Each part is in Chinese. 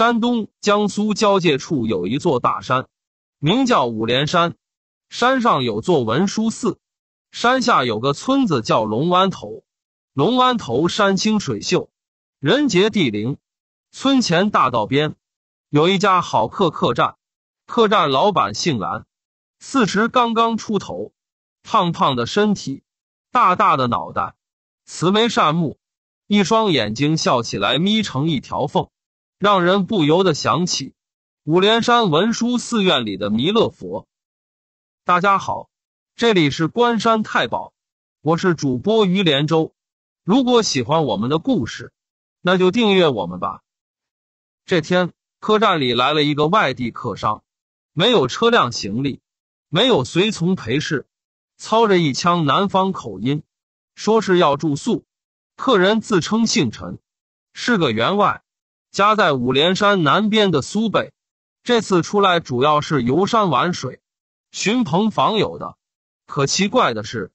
山东、江苏交界处有一座大山，名叫五莲山。山上有座文殊寺，山下有个村子叫龙湾头。龙湾头山清水秀，人杰地灵。村前大道边有一家好客客栈，客栈老板姓蓝，四十刚刚出头，胖胖的身体，大大的脑袋，慈眉善目，一双眼睛笑起来眯成一条缝。让人不由得想起五莲山文殊寺院里的弥勒佛。大家好，这里是关山太保，我是主播于连州。如果喜欢我们的故事，那就订阅我们吧。这天，客栈里来了一个外地客商，没有车辆行李，没有随从陪侍，操着一腔南方口音，说是要住宿。客人自称姓陈，是个员外。家在五莲山南边的苏北，这次出来主要是游山玩水、寻朋访友的。可奇怪的是，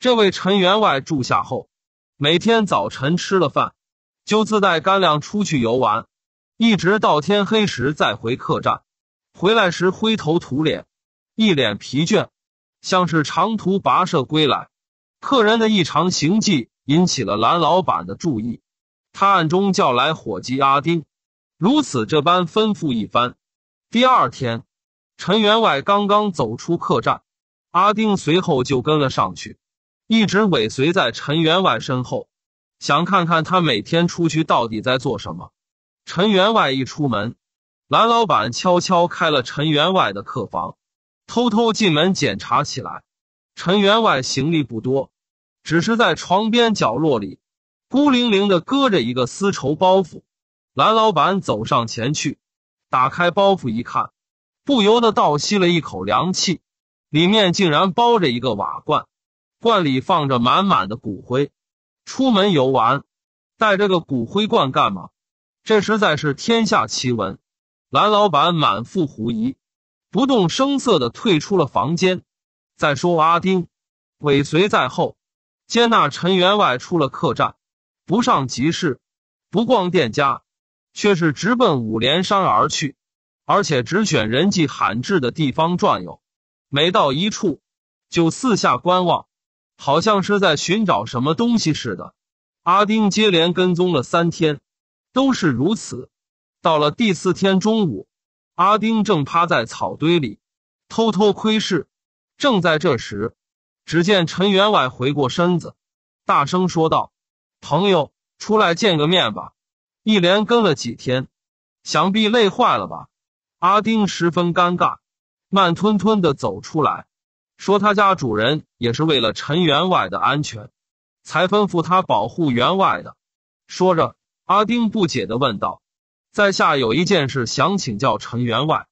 这位陈员外住下后，每天早晨吃了饭，就自带干粮出去游玩，一直到天黑时再回客栈。回来时灰头土脸，一脸疲倦，像是长途跋涉归来。客人的异常行迹引起了蓝老板的注意。他暗中叫来伙计阿丁，如此这般吩咐一番。第二天，陈员外刚刚走出客栈，阿丁随后就跟了上去，一直尾随在陈员外身后，想看看他每天出去到底在做什么。陈员外一出门，蓝老板悄悄开了陈员外的客房，偷偷进门检查起来。陈员外行李不多，只是在床边角落里。孤零零的搁着一个丝绸包袱，蓝老板走上前去，打开包袱一看，不由得倒吸了一口凉气，里面竟然包着一个瓦罐，罐里放着满满的骨灰。出门游玩，带着个骨灰罐干嘛？这实在是天下奇闻。蓝老板满腹狐疑，不动声色地退出了房间。再说阿丁，尾随在后，接纳陈员外出了客栈。不上集市，不逛店家，却是直奔五连山而去，而且只选人迹罕至的地方转悠。每到一处，就四下观望，好像是在寻找什么东西似的。阿丁接连跟踪了三天，都是如此。到了第四天中午，阿丁正趴在草堆里偷偷窥视，正在这时，只见陈员外回过身子，大声说道。朋友，出来见个面吧。一连跟了几天，想必累坏了吧？阿丁十分尴尬，慢吞吞的走出来，说：“他家主人也是为了陈员外的安全，才吩咐他保护员外的。”说着，阿丁不解的问道：“在下有一件事想请教陈员外，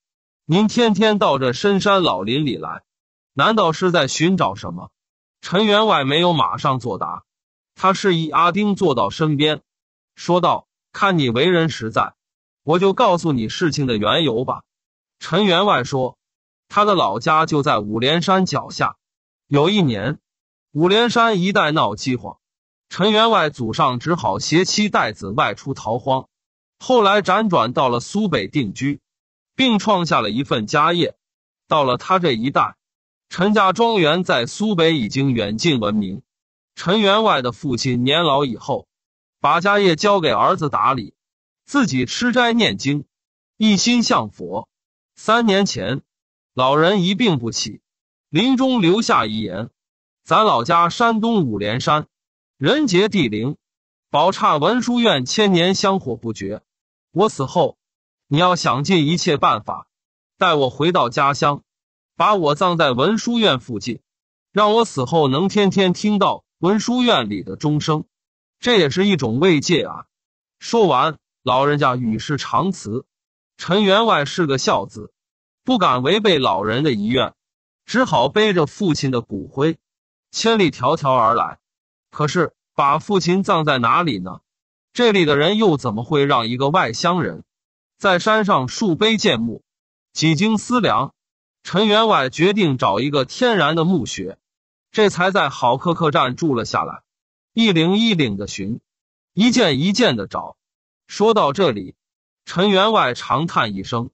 您天天到这深山老林里来，难道是在寻找什么？”陈员外没有马上作答。他示意阿丁坐到身边，说道：“看你为人实在，我就告诉你事情的缘由吧。”陈员外说：“他的老家就在五连山脚下。有一年，五连山一带闹饥荒，陈员外祖上只好携妻带子外出逃荒。后来辗转到了苏北定居，并创下了一份家业。到了他这一代，陈家庄园在苏北已经远近闻名。”陈员外的父亲年老以后，把家业交给儿子打理，自己吃斋念经，一心向佛。三年前，老人一病不起，临终留下遗言：“咱老家山东五莲山，人杰地灵，宝刹文殊院千年香火不绝。我死后，你要想尽一切办法，带我回到家乡，把我葬在文殊院附近，让我死后能天天听到。”文殊院里的钟声，这也是一种慰藉啊！说完，老人家与世长辞。陈员外是个孝子，不敢违背老人的遗愿，只好背着父亲的骨灰，千里迢迢而来。可是，把父亲葬在哪里呢？这里的人又怎么会让一个外乡人在山上竖碑建墓？几经思量，陈员外决定找一个天然的墓穴。这才在好客客栈住了下来，一领一领的寻，一件一件的找。说到这里，陈员外长叹一声，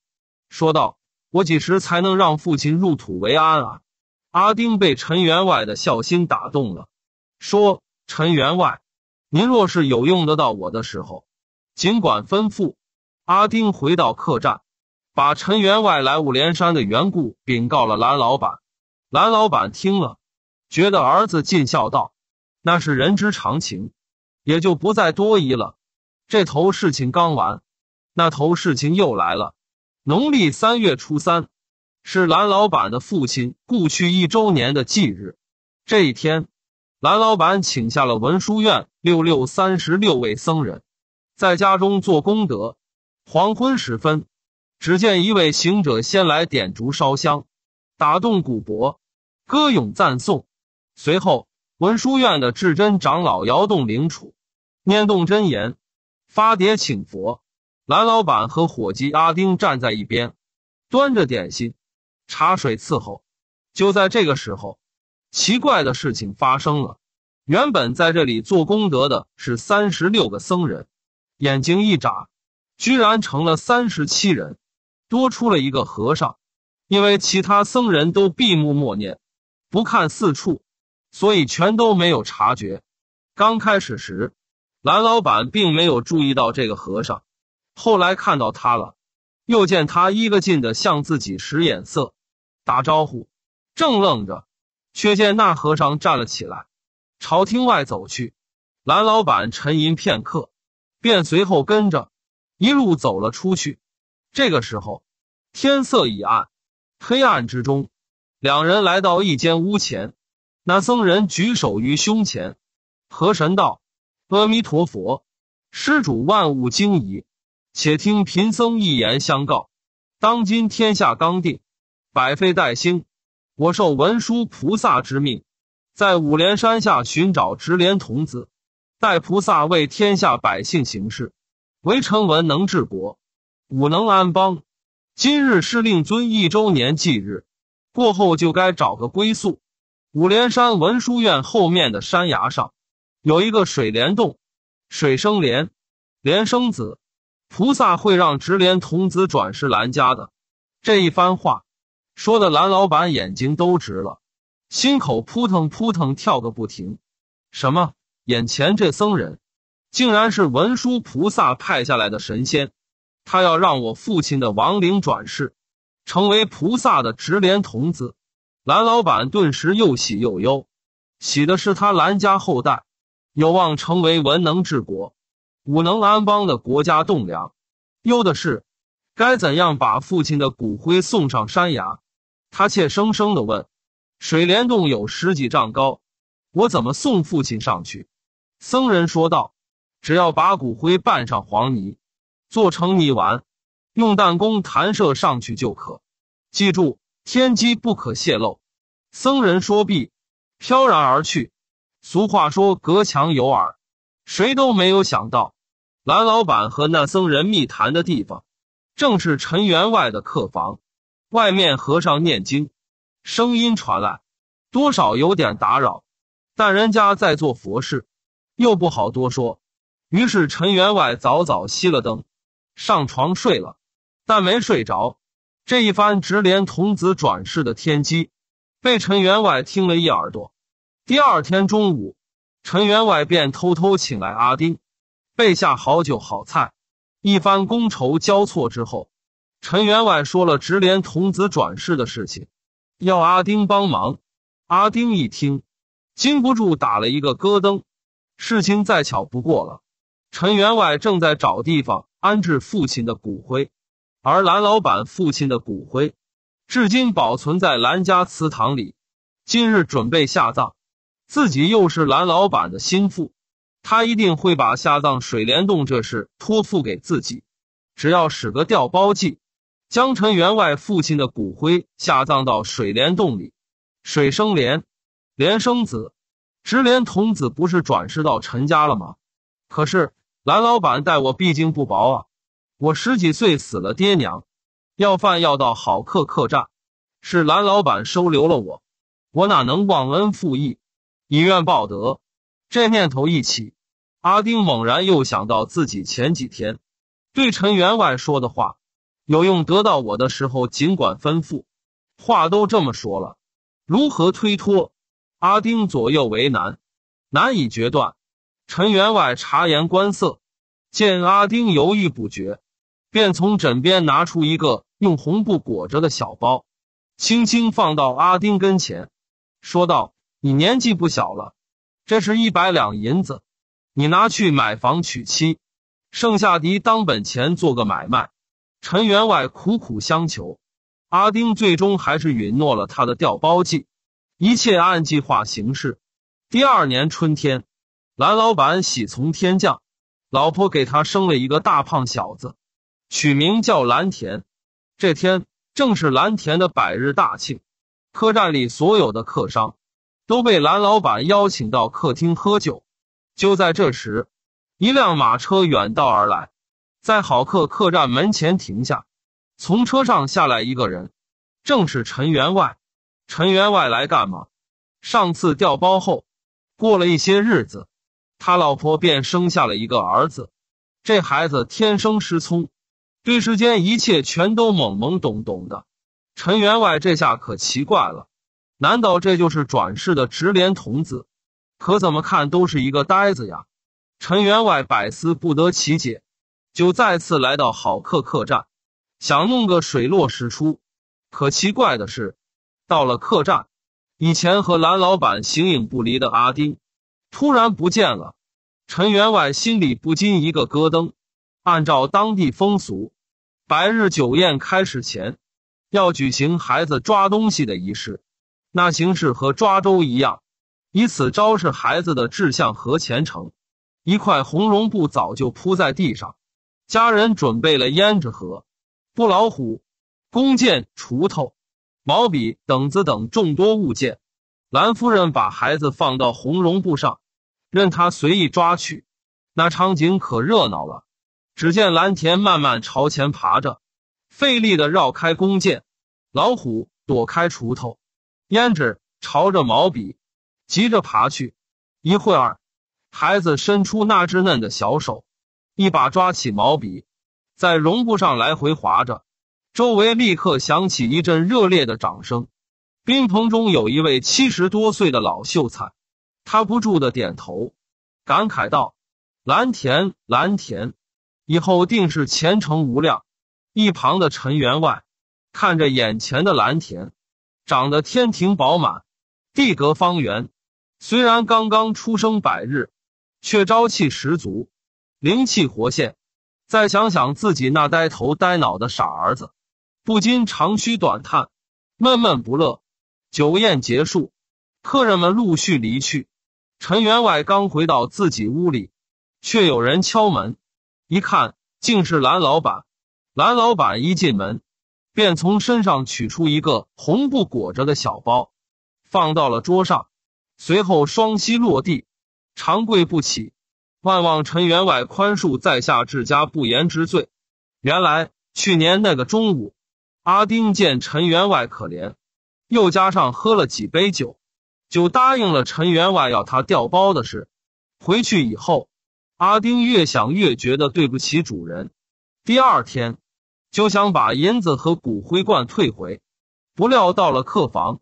说道：“我几时才能让父亲入土为安啊？”阿丁被陈员外的孝心打动了，说：“陈员外，您若是有用得到我的时候，尽管吩咐。”阿丁回到客栈，把陈员外来五连山的缘故禀告了蓝老板。蓝老板听了。觉得儿子尽孝道，那是人之常情，也就不再多疑了。这头事情刚完，那头事情又来了。农历三月初三，是蓝老板的父亲故去一周年的忌日。这一天，蓝老板请下了文殊院六六三十六位僧人，在家中做功德。黄昏时分，只见一位行者先来点烛烧香，打动鼓钹，歌咏赞颂。随后，文殊院的智真长老摇动灵杵，念动真言，发碟请佛。蓝老板和伙计阿丁站在一边，端着点心、茶水伺候。就在这个时候，奇怪的事情发生了：原本在这里做功德的是三十六个僧人，眼睛一眨，居然成了三十七人，多出了一个和尚。因为其他僧人都闭目默念，不看四处。所以全都没有察觉。刚开始时，蓝老板并没有注意到这个和尚，后来看到他了，又见他一个劲的向自己使眼色、打招呼，正愣着，却见那和尚站了起来，朝厅外走去。蓝老板沉吟片刻，便随后跟着，一路走了出去。这个时候，天色已暗，黑暗之中，两人来到一间屋前。那僧人举手于胸前，河神道：“阿弥陀佛，施主万物经疑，且听贫僧一言相告。当今天下刚定，百废待兴，我受文殊菩萨之命，在五莲山下寻找直莲童子，待菩萨为天下百姓行事。唯成文能治国，武能安邦。今日是令尊一周年忌日，过后就该找个归宿。”五莲山文殊院后面的山崖上，有一个水帘洞，水生莲，莲生子，菩萨会让执莲童子转世蓝家的。这一番话，说的蓝老板眼睛都直了，心口扑腾扑腾跳个不停。什么？眼前这僧人，竟然是文殊菩萨派下来的神仙？他要让我父亲的亡灵转世，成为菩萨的执莲童子？蓝老板顿时又喜又忧，喜的是他蓝家后代有望成为文能治国、武能安邦的国家栋梁；忧的是该怎样把父亲的骨灰送上山崖。他怯生生地问：“水帘洞有十几丈高，我怎么送父亲上去？”僧人说道：“只要把骨灰拌上黄泥，做成泥丸，用弹弓弹射上去就可。记住，天机不可泄露。”僧人说毕，飘然而去。俗话说“隔墙有耳”，谁都没有想到，蓝老板和那僧人密谈的地方，正是陈员外的客房。外面和尚念经，声音传来，多少有点打扰，但人家在做佛事，又不好多说。于是陈员外早早熄了灯，上床睡了，但没睡着。这一番直连童子转世的天机。被陈员外听了一耳朵，第二天中午，陈员外便偷偷请来阿丁，备下好酒好菜，一番觥筹交错之后，陈员外说了直连童子转世的事情，要阿丁帮忙。阿丁一听，禁不住打了一个咯噔。事情再巧不过了，陈员外正在找地方安置父亲的骨灰，而蓝老板父亲的骨灰。至今保存在兰家祠堂里。今日准备下葬，自己又是兰老板的心腹，他一定会把下葬水帘洞这事托付给自己。只要使个调包计，将陈员外父亲的骨灰下葬到水帘洞里。水生莲，莲生子，直莲童子不是转世到陈家了吗？可是兰老板待我毕竟不薄啊，我十几岁死了爹娘。要饭要到好客客栈，是蓝老板收留了我，我哪能忘恩负义，以怨报德？这念头一起，阿丁猛然又想到自己前几天对陈员外说的话，有用得到我的时候，尽管吩咐。话都这么说了，如何推脱？阿丁左右为难，难以决断。陈员外察言观色，见阿丁犹豫不决，便从枕边拿出一个。用红布裹着的小包，轻轻放到阿丁跟前，说道：“你年纪不小了，这是一百两银子，你拿去买房娶妻，剩下的当本钱做个买卖。”陈员外苦苦相求，阿丁最终还是允诺了他的调包计，一切按计划行事。第二年春天，蓝老板喜从天降，老婆给他生了一个大胖小子，取名叫蓝田。这天正是蓝田的百日大庆，客栈里所有的客商都被蓝老板邀请到客厅喝酒。就在这时，一辆马车远道而来，在好客客栈门前停下。从车上下来一个人，正是陈员外。陈员外来干嘛？上次掉包后，过了一些日子，他老婆便生下了一个儿子。这孩子天生失聪。对，世间一切全都懵懵懂懂的。陈员外这下可奇怪了，难道这就是转世的直莲童子？可怎么看都是一个呆子呀！陈员外百思不得其解，就再次来到好客客栈，想弄个水落石出。可奇怪的是，到了客栈，以前和蓝老板形影不离的阿丁，突然不见了。陈员外心里不禁一个咯噔。按照当地风俗，白日酒宴开始前，要举行孩子抓东西的仪式。那形式和抓周一样，以此昭示孩子的志向和前程。一块红绒布早就铺在地上，家人准备了胭脂盒、布老虎、弓箭、锄头、毛笔、等子等众多物件。兰夫人把孩子放到红绒布上，任他随意抓去。那场景可热闹了。只见蓝田慢慢朝前爬着，费力的绕开弓箭，老虎躲开锄头，胭脂朝着毛笔，急着爬去。一会儿，孩子伸出那只嫩的小手，一把抓起毛笔，在绒布上来回划着。周围立刻响起一阵热烈的掌声。宾棚中有一位七十多岁的老秀才，他不住的点头，感慨道：“蓝田，蓝田。”以后定是前程无量。一旁的陈员外看着眼前的蓝田，长得天庭饱满，地阁方圆，虽然刚刚出生百日，却朝气十足，灵气活现。再想想自己那呆头呆脑的傻儿子，不禁长吁短叹，闷闷不乐。酒宴结束，客人们陆续离去，陈员外刚回到自己屋里，却有人敲门。一看竟是蓝老板，蓝老板一进门，便从身上取出一个红布裹着的小包，放到了桌上，随后双膝落地，长跪不起，万望陈员外宽恕在下治家不严之罪。原来去年那个中午，阿丁见陈员外可怜，又加上喝了几杯酒，就答应了陈员外要他调包的事，回去以后。阿丁越想越觉得对不起主人，第二天就想把银子和骨灰罐退回，不料到了客房，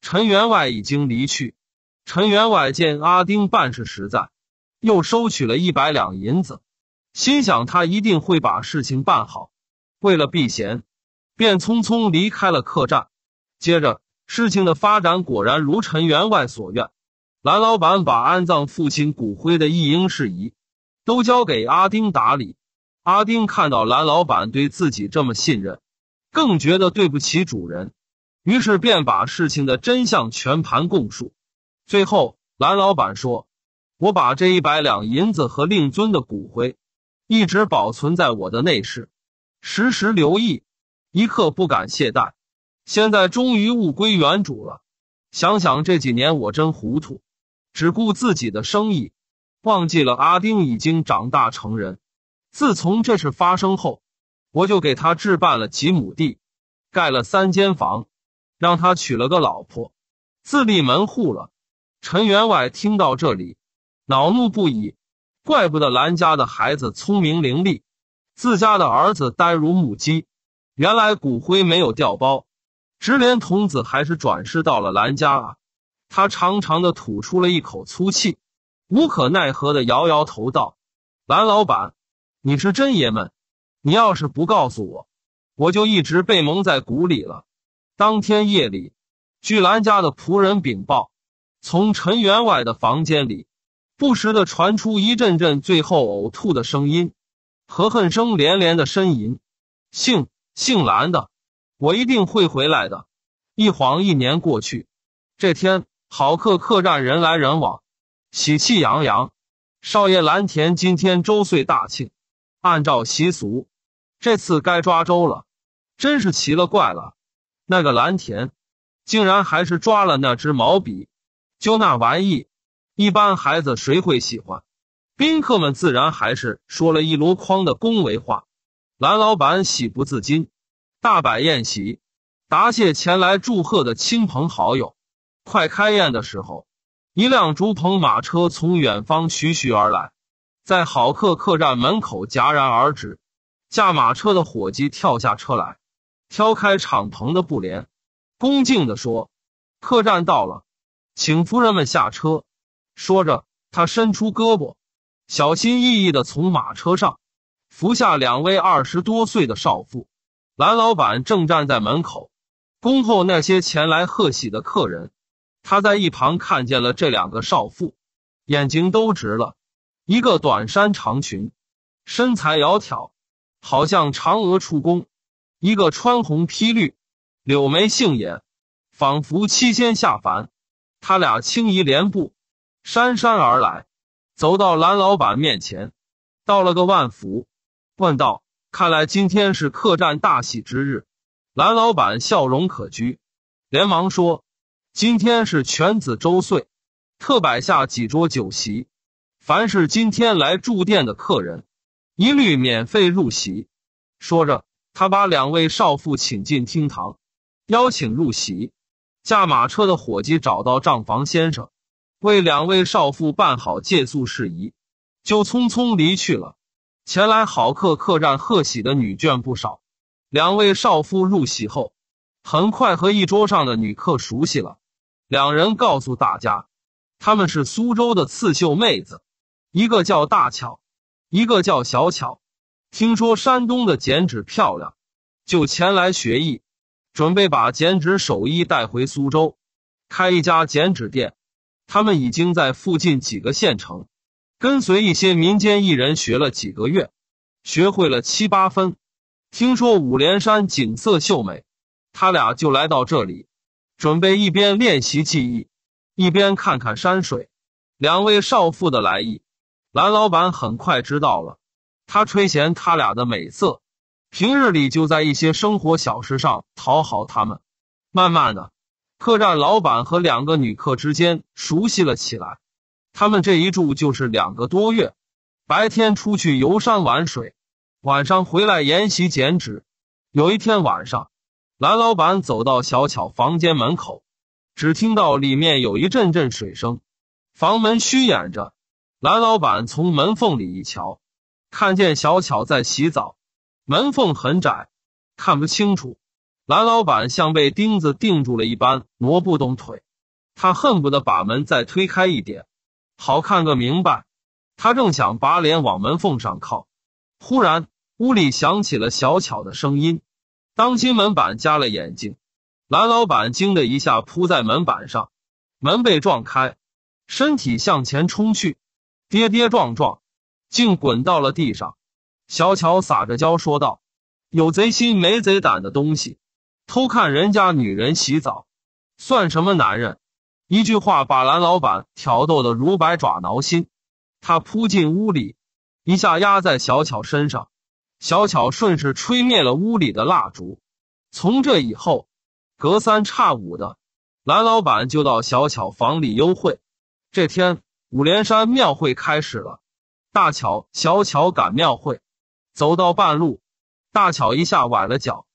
陈员外已经离去。陈员外见阿丁办事实在，又收取了一百两银子，心想他一定会把事情办好。为了避嫌，便匆匆离开了客栈。接着事情的发展果然如陈员外所愿，蓝老板把安葬父亲骨灰的一应事宜。都交给阿丁打理。阿丁看到蓝老板对自己这么信任，更觉得对不起主人，于是便把事情的真相全盘供述。最后，蓝老板说：“我把这一百两银子和令尊的骨灰，一直保存在我的内室，时时留意，一刻不敢懈怠。现在终于物归原主了。想想这几年我真糊涂，只顾自己的生意。”忘记了阿丁已经长大成人。自从这事发生后，我就给他置办了几亩地，盖了三间房，让他娶了个老婆，自立门户了。陈员外听到这里，恼怒不已。怪不得兰家的孩子聪明伶俐，自家的儿子呆如木鸡。原来骨灰没有掉包，直连童子还是转世到了兰家啊！他长长的吐出了一口粗气。无可奈何的摇摇头道：“蓝老板，你是真爷们。你要是不告诉我，我就一直被蒙在鼓里了。”当天夜里，巨兰家的仆人禀报，从陈员外的房间里不时的传出一阵阵最后呕吐的声音。和恨声连连的呻吟：“姓姓蓝的，我一定会回来的。”一晃一年过去，这天好客客栈人来人往。喜气洋洋，少爷蓝田今天周岁大庆，按照习俗，这次该抓周了。真是奇了怪了，那个蓝田竟然还是抓了那支毛笔。就那玩意，一般孩子谁会喜欢？宾客们自然还是说了一箩筐的恭维话。蓝老板喜不自禁，大摆宴席，答谢前来祝贺的亲朋好友。快开宴的时候。一辆竹棚马车从远方徐徐而来，在好客客栈门口戛然而止。驾马车的伙计跳下车来，挑开敞篷的布帘，恭敬的说：“客栈到了，请夫人们下车。”说着，他伸出胳膊，小心翼翼的从马车上扶下两位二十多岁的少妇。蓝老板正站在门口，恭候那些前来贺喜的客人。他在一旁看见了这两个少妇，眼睛都直了。一个短衫长裙，身材窈窕，好像嫦娥出宫；一个穿红披绿，柳眉杏眼，仿佛七仙下凡。他俩轻移莲步，姗姗而来，走到蓝老板面前，道了个万福，问道：“看来今天是客栈大喜之日。”蓝老板笑容可掬，连忙说。今天是犬子周岁，特摆下几桌酒席，凡是今天来住店的客人，一律免费入席。说着，他把两位少妇请进厅堂，邀请入席。驾马车的伙计找到账房先生，为两位少妇办好借宿事宜，就匆匆离去了。前来好客客栈贺喜的女眷不少，两位少妇入席后，很快和一桌上的女客熟悉了。两人告诉大家，他们是苏州的刺绣妹子，一个叫大巧，一个叫小巧。听说山东的剪纸漂亮，就前来学艺，准备把剪纸手艺带回苏州，开一家剪纸店。他们已经在附近几个县城，跟随一些民间艺人学了几个月，学会了七八分。听说五莲山景色秀美，他俩就来到这里。准备一边练习技艺，一边看看山水。两位少妇的来意，蓝老板很快知道了。他吹嫌他俩的美色，平日里就在一些生活小事上讨好他们。慢慢的，客栈老板和两个女客之间熟悉了起来。他们这一住就是两个多月，白天出去游山玩水，晚上回来研习剪纸。有一天晚上。蓝老板走到小巧房间门口，只听到里面有一阵阵水声，房门虚掩着。蓝老板从门缝里一瞧，看见小巧在洗澡，门缝很窄，看不清楚。蓝老板像被钉子钉住了一般，挪不动腿。他恨不得把门再推开一点，好看个明白。他正想把脸往门缝上靠，忽然屋里响起了小巧的声音。当心门板加了眼睛，蓝老板惊的一下扑在门板上，门被撞开，身体向前冲去，跌跌撞撞，竟滚到了地上。小巧撒着娇说道：“有贼心没贼胆的东西，偷看人家女人洗澡，算什么男人？”一句话把蓝老板挑逗的如百爪挠心，他扑进屋里，一下压在小巧身上。小巧顺势吹灭了屋里的蜡烛。从这以后，隔三差五的，蓝老板就到小巧房里幽会。这天，五连山庙会开始了，大巧、小巧赶庙会。走到半路，大巧一下崴了脚，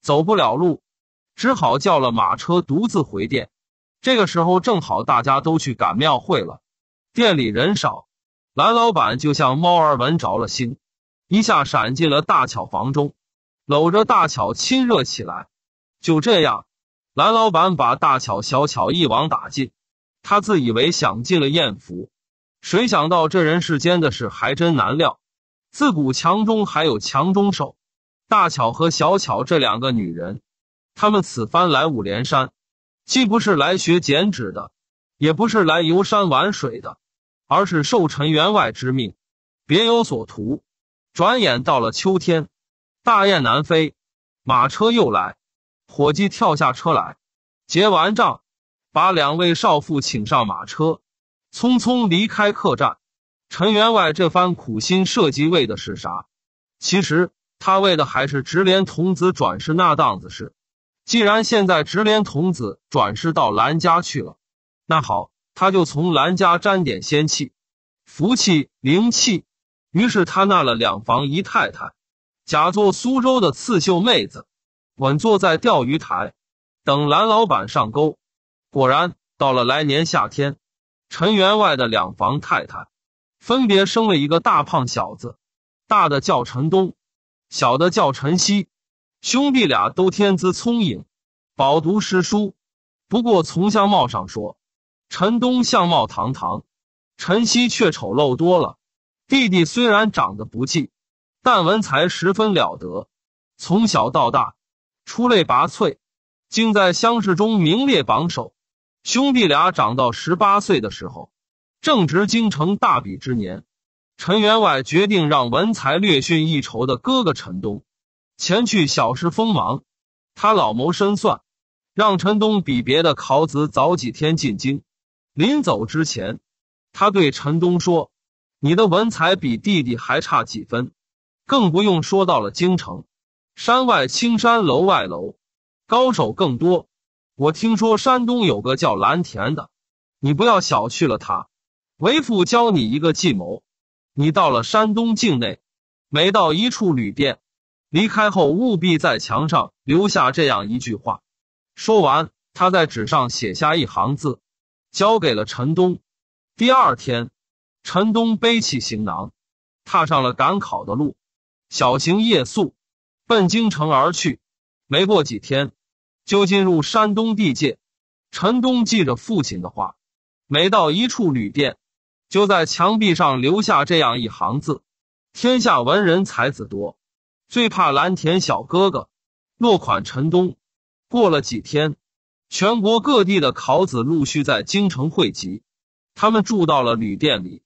走不了路，只好叫了马车独自回店。这个时候正好大家都去赶庙会了，店里人少，蓝老板就像猫儿闻着了腥。一下闪进了大巧房中，搂着大巧亲热起来。就这样，蓝老板把大巧、小巧一网打尽。他自以为享尽了艳福，谁想到这人世间的事还真难料。自古强中还有强中手，大巧和小巧这两个女人，他们此番来五连山，既不是来学剪纸的，也不是来游山玩水的，而是受陈员外之命，别有所图。转眼到了秋天，大雁南飞，马车又来，伙计跳下车来，结完账，把两位少妇请上马车，匆匆离开客栈。陈员外这番苦心设计为的是啥？其实他为的还是直连童子转世那档子事。既然现在直连童子转世到兰家去了，那好，他就从兰家沾点仙气、福气、灵气。于是他纳了两房姨太太，假做苏州的刺绣妹子，稳坐在钓鱼台，等蓝老板上钩。果然到了来年夏天，陈员外的两房太太分别生了一个大胖小子，大的叫陈东，小的叫陈西，兄弟俩都天资聪颖，饱读诗书。不过从相貌上说，陈东相貌堂堂，陈西却丑陋多了。弟弟虽然长得不济，但文才十分了得，从小到大，出类拔萃，竟在乡试中名列榜首。兄弟俩长到十八岁的时候，正值京城大比之年，陈员外决定让文才略逊一筹的哥哥陈东，前去小试锋芒。他老谋深算，让陈东比别的考子早几天进京。临走之前，他对陈东说。你的文采比弟弟还差几分，更不用说到了京城。山外青山楼外楼，高手更多。我听说山东有个叫蓝田的，你不要小觑了他。为父教你一个计谋，你到了山东境内，每到一处旅店，离开后务必在墙上留下这样一句话。说完，他在纸上写下一行字，交给了陈东。第二天。陈东背起行囊，踏上了赶考的路，小行夜宿，奔京城而去。没过几天，就进入山东地界。陈东记着父亲的话，每到一处旅店，就在墙壁上留下这样一行字：“天下文人才子多，最怕蓝田小哥哥。”落款陈东。过了几天，全国各地的考子陆续在京城汇集，他们住到了旅店里。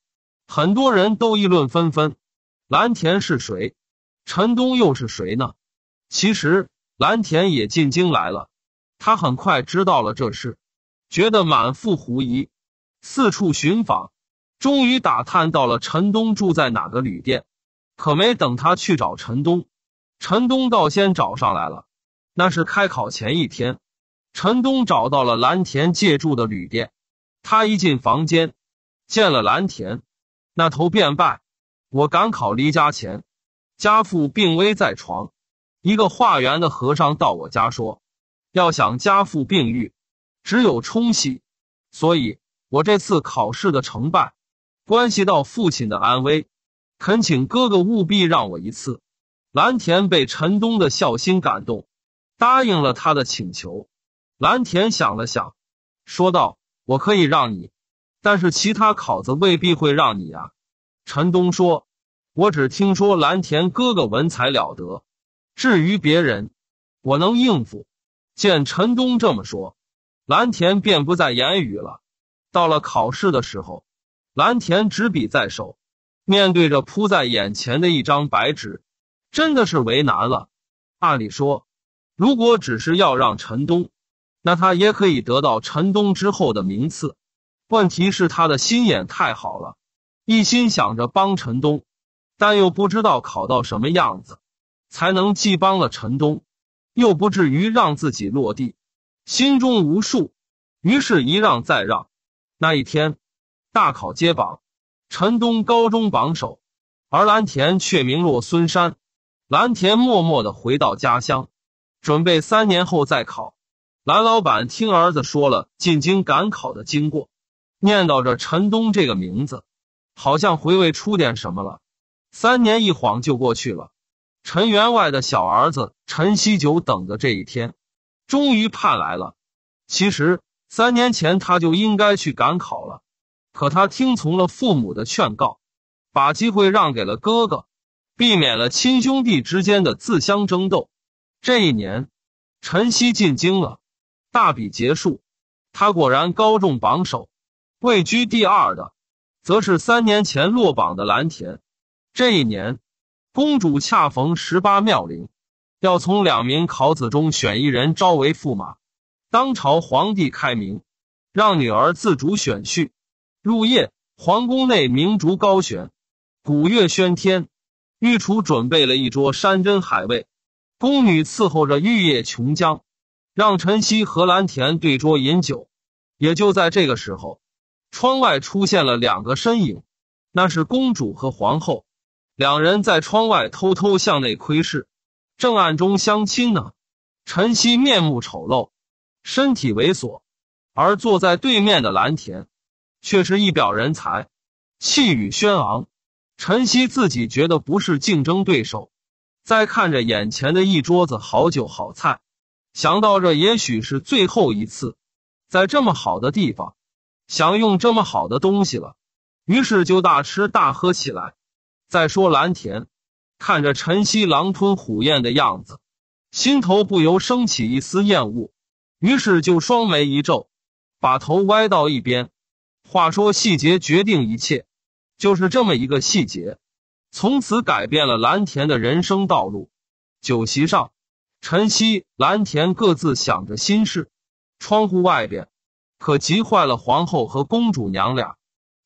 很多人都议论纷纷，蓝田是谁？陈东又是谁呢？其实蓝田也进京来了，他很快知道了这事，觉得满腹狐疑，四处寻访，终于打探到了陈东住在哪个旅店。可没等他去找陈东，陈东倒先找上来了。那是开考前一天，陈东找到了蓝田借住的旅店，他一进房间，见了蓝田。那头便拜。我赶考离家前，家父病危在床，一个化缘的和尚到我家说，要想家父病愈，只有冲喜。所以，我这次考试的成败，关系到父亲的安危。恳请哥哥务必让我一次。蓝田被陈东的孝心感动，答应了他的请求。蓝田想了想，说道：“我可以让你。”但是其他考子未必会让你啊，陈东说：“我只听说蓝田哥哥文才了得，至于别人，我能应付。”见陈东这么说，蓝田便不再言语了。到了考试的时候，蓝田执笔在手，面对着铺在眼前的一张白纸，真的是为难了。按理说，如果只是要让陈东，那他也可以得到陈东之后的名次。问题是他的心眼太好了，一心想着帮陈东，但又不知道考到什么样子，才能既帮了陈东，又不至于让自己落地。心中无数，于是一让再让。那一天，大考揭榜，陈东高中榜首，而蓝田却名落孙山。蓝田默默的回到家乡，准备三年后再考。蓝老板听儿子说了进京赶考的经过。念叨着陈东这个名字，好像回味出点什么了。三年一晃就过去了，陈员外的小儿子陈锡九等的这一天，终于盼来了。其实三年前他就应该去赶考了，可他听从了父母的劝告，把机会让给了哥哥，避免了亲兄弟之间的自相争斗。这一年，陈锡进京了，大比结束，他果然高中榜首。位居第二的，则是三年前落榜的蓝田。这一年，公主恰逢十八妙龄，要从两名考子中选一人招为驸马。当朝皇帝开明，让女儿自主选婿。入夜，皇宫内明烛高悬，鼓乐喧天，御厨准备了一桌山珍海味，宫女伺候着玉液琼浆，让晨曦和蓝田对桌饮酒。也就在这个时候。窗外出现了两个身影，那是公主和皇后，两人在窗外偷偷向内窥视，正暗中相亲呢。陈曦面目丑陋，身体猥琐，而坐在对面的蓝田却是一表人才，气宇轩昂。陈曦自己觉得不是竞争对手，在看着眼前的一桌子好酒好菜，想到这也许是最后一次在这么好的地方。想用这么好的东西了，于是就大吃大喝起来。再说蓝田，看着晨曦狼吞虎咽的样子，心头不由升起一丝厌恶，于是就双眉一皱，把头歪到一边。话说细节决定一切，就是这么一个细节，从此改变了蓝田的人生道路。酒席上，晨曦、蓝田各自想着心事，窗户外边。可急坏了皇后和公主娘俩。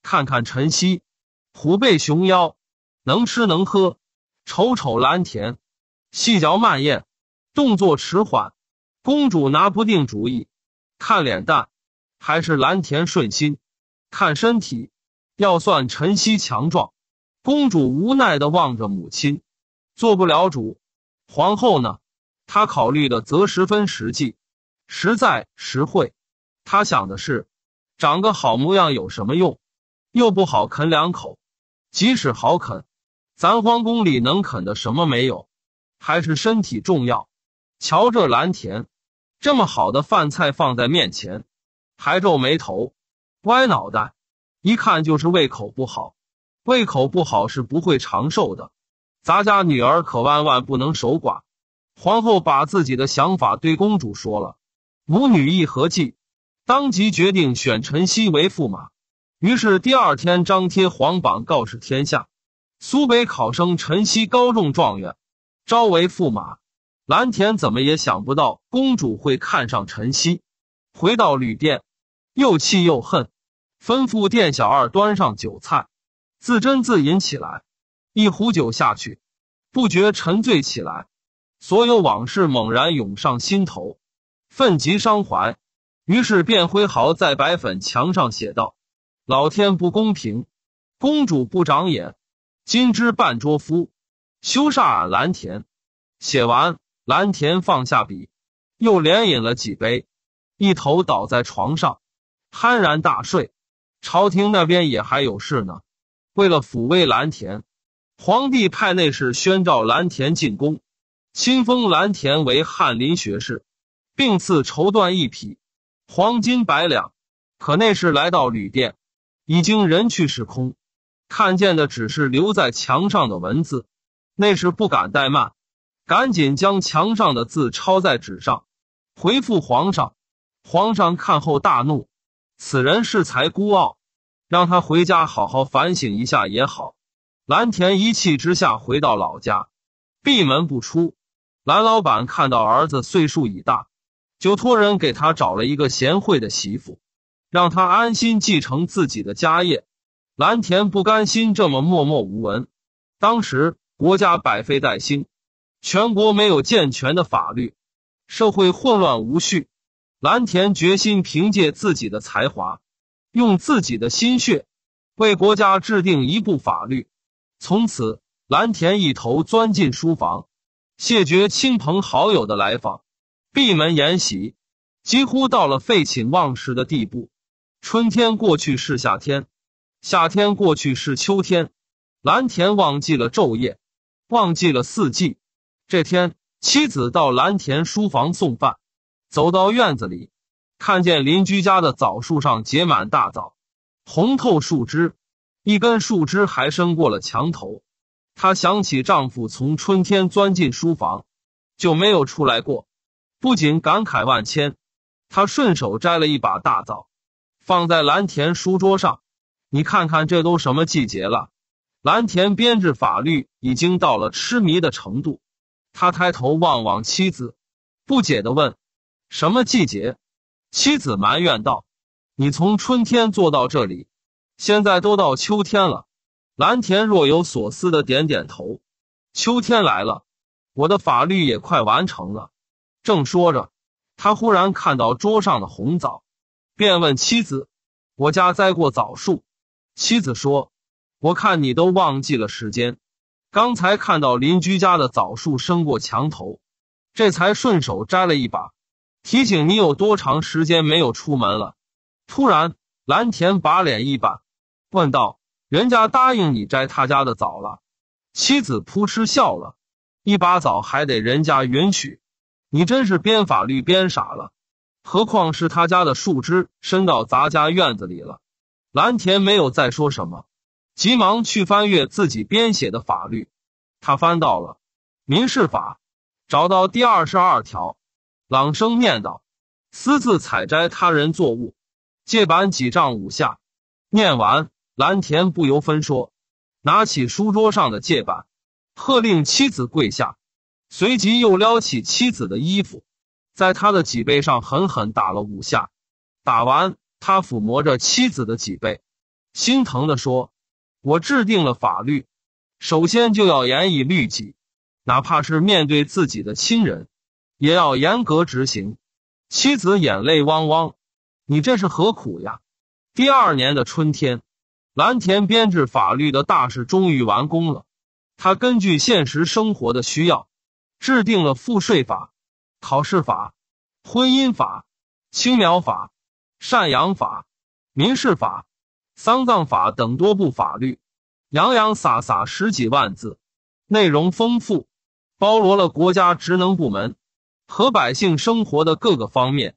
看看晨曦，虎背熊腰，能吃能喝；瞅瞅蓝田，细嚼慢咽，动作迟缓。公主拿不定主意。看脸蛋，还是蓝田顺心；看身体，要算晨曦强壮。公主无奈的望着母亲，做不了主。皇后呢？她考虑的则十分实际，实在实惠。他想的是，长个好模样有什么用？又不好啃两口。即使好啃，咱皇宫里能啃的什么没有？还是身体重要。瞧这蓝田，这么好的饭菜放在面前，还皱眉头、歪脑袋，一看就是胃口不好。胃口不好是不会长寿的。咱家女儿可万万不能守寡。皇后把自己的想法对公主说了，母女一合计。当即决定选陈曦为驸马，于是第二天张贴皇榜告示天下，苏北考生陈曦高中状元，招为驸马。蓝田怎么也想不到公主会看上陈曦，回到旅店，又气又恨，吩咐店小二端上酒菜，自斟自饮起来。一壶酒下去，不觉沉醉起来，所有往事猛然涌上心头，愤极伤怀。于是卞辉豪在白粉墙上写道：“老天不公平，公主不长眼，金枝半桌夫，羞煞蓝田。”写完，蓝田放下笔，又连饮了几杯，一头倒在床上，酣然大睡。朝廷那边也还有事呢。为了抚慰蓝田，皇帝派内侍宣召蓝田进宫，亲封蓝田为翰林学士，并赐绸缎一匹。黄金百两，可那时来到旅店，已经人去室空，看见的只是留在墙上的文字。那是不敢怠慢，赶紧将墙上的字抄在纸上，回复皇上。皇上看后大怒，此人恃才孤傲，让他回家好好反省一下也好。蓝田一气之下回到老家，闭门不出。蓝老板看到儿子岁数已大。就托人给他找了一个贤惠的媳妇，让他安心继承自己的家业。蓝田不甘心这么默默无闻。当时国家百废待兴，全国没有健全的法律，社会混乱无序。蓝田决心凭借自己的才华，用自己的心血为国家制定一部法律。从此，蓝田一头钻进书房，谢绝亲朋好友的来访。闭门研习，几乎到了废寝忘食的地步。春天过去是夏天，夏天过去是秋天。蓝田忘记了昼夜，忘记了四季。这天，妻子到蓝田书房送饭，走到院子里，看见邻居家的枣树上结满大枣，红透树枝，一根树枝还伸过了墙头。她想起丈夫从春天钻进书房，就没有出来过。不仅感慨万千，他顺手摘了一把大枣，放在蓝田书桌上。你看看，这都什么季节了？蓝田编制法律已经到了痴迷的程度。他抬头望望妻子，不解的问：“什么季节？”妻子埋怨道：“你从春天做到这里，现在都到秋天了。”蓝田若有所思的点点头：“秋天来了，我的法律也快完成了。”正说着，他忽然看到桌上的红枣，便问妻子：“我家栽过枣树。”妻子说：“我看你都忘记了时间，刚才看到邻居家的枣树伸过墙头，这才顺手摘了一把，提醒你有多长时间没有出门了。”突然，蓝田把脸一板，问道：“人家答应你摘他家的枣了？”妻子扑哧笑了：“一把枣还得人家允许。”你真是编法律编傻了，何况是他家的树枝伸到咱家院子里了。蓝田没有再说什么，急忙去翻阅自己编写的法律。他翻到了《民事法》，找到第二十二条，朗声念道：“私自采摘他人作物，借板几丈五下。”念完，蓝田不由分说，拿起书桌上的借板，喝令妻子跪下。随即又撩起妻子的衣服，在他的脊背上狠狠打了五下。打完，他抚摸着妻子的脊背，心疼地说：“我制定了法律，首先就要严以律己，哪怕是面对自己的亲人，也要严格执行。”妻子眼泪汪汪：“你这是何苦呀？”第二年的春天，蓝田编制法律的大事终于完工了。他根据现实生活的需要。制定了赋税法、考试法、婚姻法、青苗法、赡养法、民事法、丧葬法等多部法律，洋洋洒洒十几万字，内容丰富，包罗了国家职能部门和百姓生活的各个方面。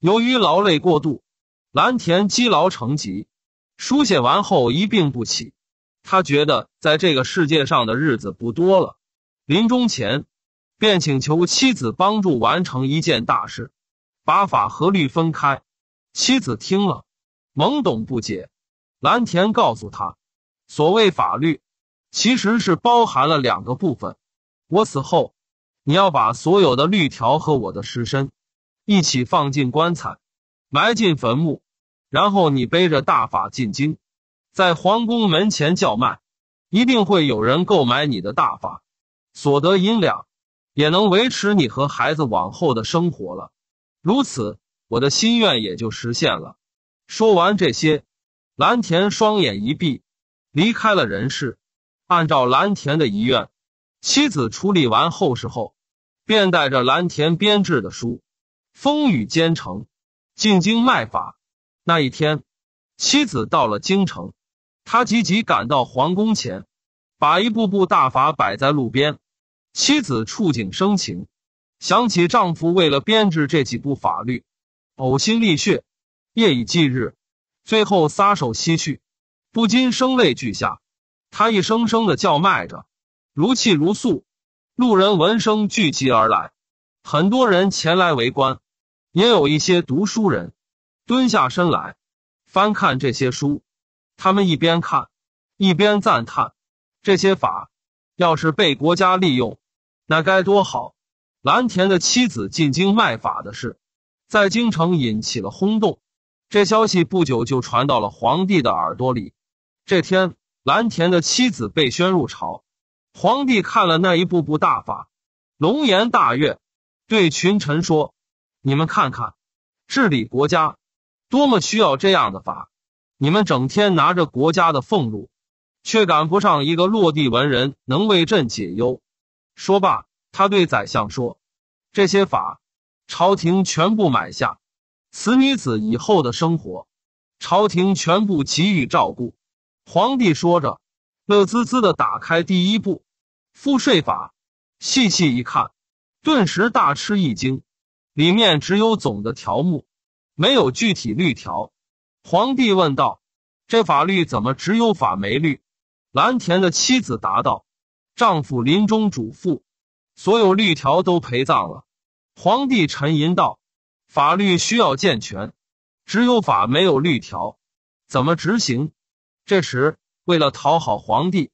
由于劳累过度，蓝田积劳成疾，书写完后一病不起。他觉得在这个世界上的日子不多了，临终前。便请求妻子帮助完成一件大事，把法和律分开。妻子听了，懵懂不解。蓝田告诉他，所谓法律，其实是包含了两个部分。我死后，你要把所有的律条和我的尸身一起放进棺材，埋进坟墓，然后你背着大法进京，在皇宫门前叫卖，一定会有人购买你的大法，所得银两。也能维持你和孩子往后的生活了，如此，我的心愿也就实现了。说完这些，蓝田双眼一闭，离开了人世。按照蓝田的遗愿，妻子处理完后事后，便带着蓝田编制的书，风雨兼程，进京卖法。那一天，妻子到了京城，他急急赶到皇宫前，把一部部大法摆在路边。妻子触景生情，想起丈夫为了编制这几部法律，呕心沥血，夜以继日，最后撒手西去，不禁声泪俱下。他一声声的叫卖着，如泣如诉。路人闻声聚集而来，很多人前来围观，也有一些读书人蹲下身来翻看这些书。他们一边看，一边赞叹：这些法要是被国家利用。那该多好！蓝田的妻子进京卖法的事，在京城引起了轰动。这消息不久就传到了皇帝的耳朵里。这天，蓝田的妻子被宣入朝，皇帝看了那一步步大法，龙颜大悦，对群臣说：“你们看看，治理国家，多么需要这样的法！你们整天拿着国家的俸禄，却赶不上一个落地文人能为朕解忧。”说罢，他对宰相说：“这些法，朝廷全部买下，此女子以后的生活，朝廷全部给予照顾。”皇帝说着，乐滋滋的打开第一部赋税法，细细一看，顿时大吃一惊，里面只有总的条目，没有具体律条。皇帝问道：“这法律怎么只有法没律？”蓝田的妻子答道。丈夫临终嘱咐：“所有律条都陪葬了。”皇帝沉吟道：“法律需要健全，只有法没有律条，怎么执行？”这时，为了讨好皇帝，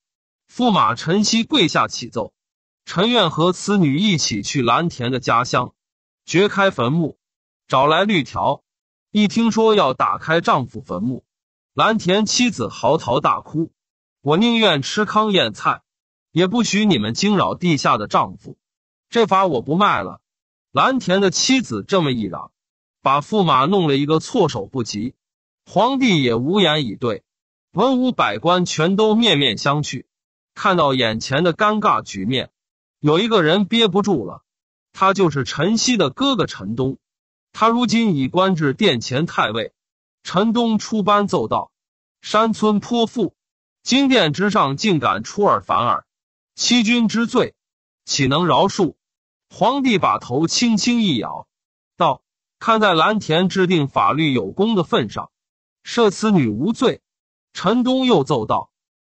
驸马陈曦跪下启奏：“臣愿和此女一起去蓝田的家乡，掘开坟墓，找来律条。”一听说要打开丈夫坟墓，蓝田妻子嚎啕大哭：“我宁愿吃糠咽菜。”也不许你们惊扰地下的丈夫，这法我不卖了。蓝田的妻子这么一嚷，把驸马弄了一个措手不及，皇帝也无言以对，文武百官全都面面相觑。看到眼前的尴尬局面，有一个人憋不住了，他就是陈曦的哥哥陈东，他如今已官至殿前太尉。陈东出班奏道：“山村泼妇，金殿之上竟敢出尔反尔！”欺君之罪，岂能饶恕？皇帝把头轻轻一摇，道：“看在蓝田制定法律有功的份上，赦此女无罪。”陈东又奏道：“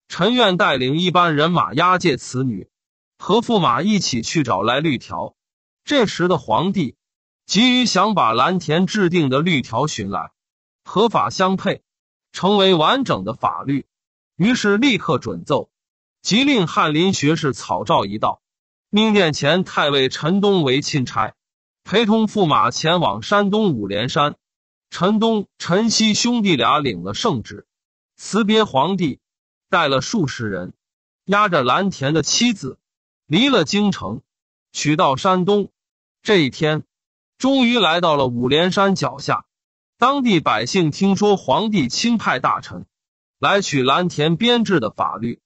臣愿带领一班人马押解此女，和驸马一起去找来绿条。”这时的皇帝急于想把蓝田制定的绿条寻来，合法相配，成为完整的法律，于是立刻准奏。即令翰林学士草诏一道，命殿前太尉陈东为钦差，陪同驸马前往山东五莲山。陈东、陈希兄弟俩领了圣旨，辞别皇帝，带了数十人，押着蓝田的妻子，离了京城，取到山东。这一天，终于来到了五莲山脚下。当地百姓听说皇帝钦派大臣，来取蓝田编制的法律。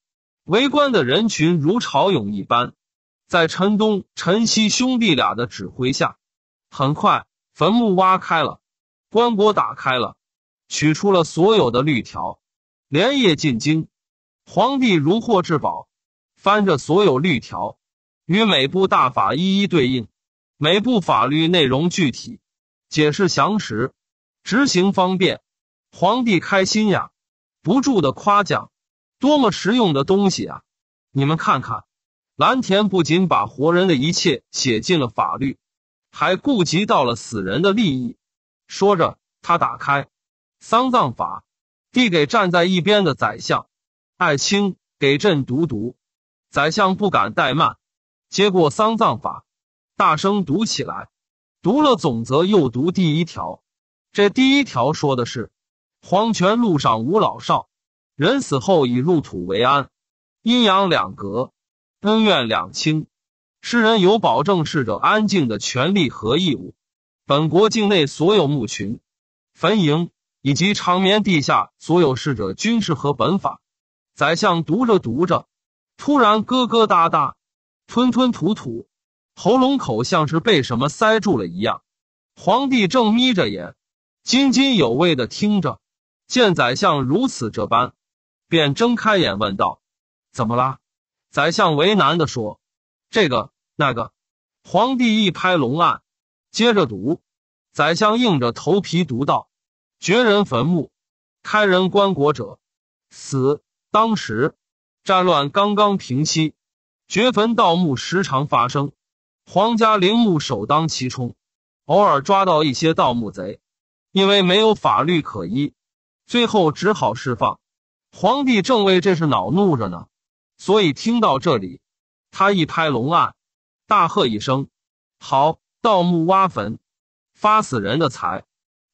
围观的人群如潮涌一般，在陈东、陈西兄弟俩的指挥下，很快坟墓挖开了，棺椁打开了，取出了所有的绿条，连夜进京。皇帝如获至宝，翻着所有绿条，与每部大法一一对应，每部法律内容具体，解释详实，执行方便。皇帝开心呀，不住的夸奖。多么实用的东西啊！你们看看，蓝田不仅把活人的一切写进了法律，还顾及到了死人的利益。说着，他打开丧葬法，递给站在一边的宰相艾青，给朕读读。宰相不敢怠慢，接过丧葬法，大声读起来。读了总则，又读第一条。这第一条说的是：黄泉路上无老少。人死后以入土为安，阴阳两隔，恩怨两清。世人有保证逝者安静的权利和义务。本国境内所有墓群、坟茔以及长眠地下所有逝者，均是合本法。宰相读着读着，突然咯咯哒哒，吞吞吐吐，喉咙口像是被什么塞住了一样。皇帝正眯着眼，津津有味的听着，见宰相如此这般。便睁开眼问道：“怎么啦？”宰相为难地说：“这个、那个。”皇帝一拍龙案，接着读。宰相硬着头皮读道：“掘人坟墓，开人棺椁者，死。”当时战乱刚刚平息，掘坟盗墓时常发生，皇家陵墓首当其冲。偶尔抓到一些盗墓贼，因为没有法律可依，最后只好释放。皇帝正为这事恼怒着呢，所以听到这里，他一拍龙案，大喝一声：“好，盗墓挖坟，发死人的财！”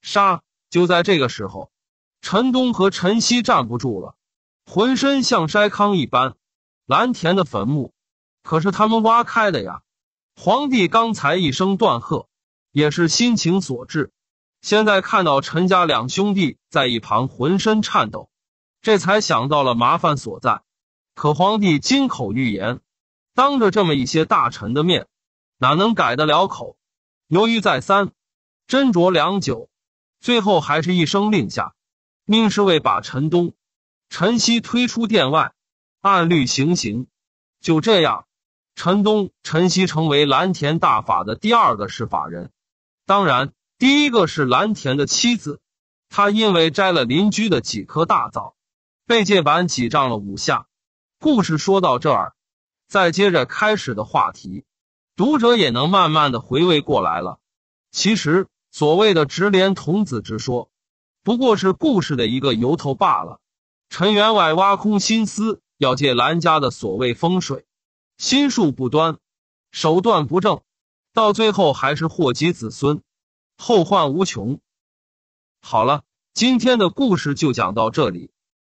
杀！就在这个时候，陈东和陈西站不住了，浑身像筛糠一般。蓝田的坟墓，可是他们挖开的呀！皇帝刚才一声断喝，也是心情所致，现在看到陈家两兄弟在一旁浑身颤抖。这才想到了麻烦所在，可皇帝金口玉言，当着这么一些大臣的面，哪能改得了口？犹豫再三，斟酌良久，最后还是一声令下，命侍卫把陈东、陈西推出殿外，按律行刑。就这样，陈东、陈西成为蓝田大法的第二个施法人，当然，第一个是蓝田的妻子，他因为摘了邻居的几颗大枣。被借板挤胀了五下，故事说到这儿，再接着开始的话题，读者也能慢慢的回味过来了。其实所谓的直连童子之说，不过是故事的一个由头罢了。陈员外挖空心思要借兰家的所谓风水，心术不端，手段不正，到最后还是祸及子孙，后患无穷。好了，今天的故事就讲到这里。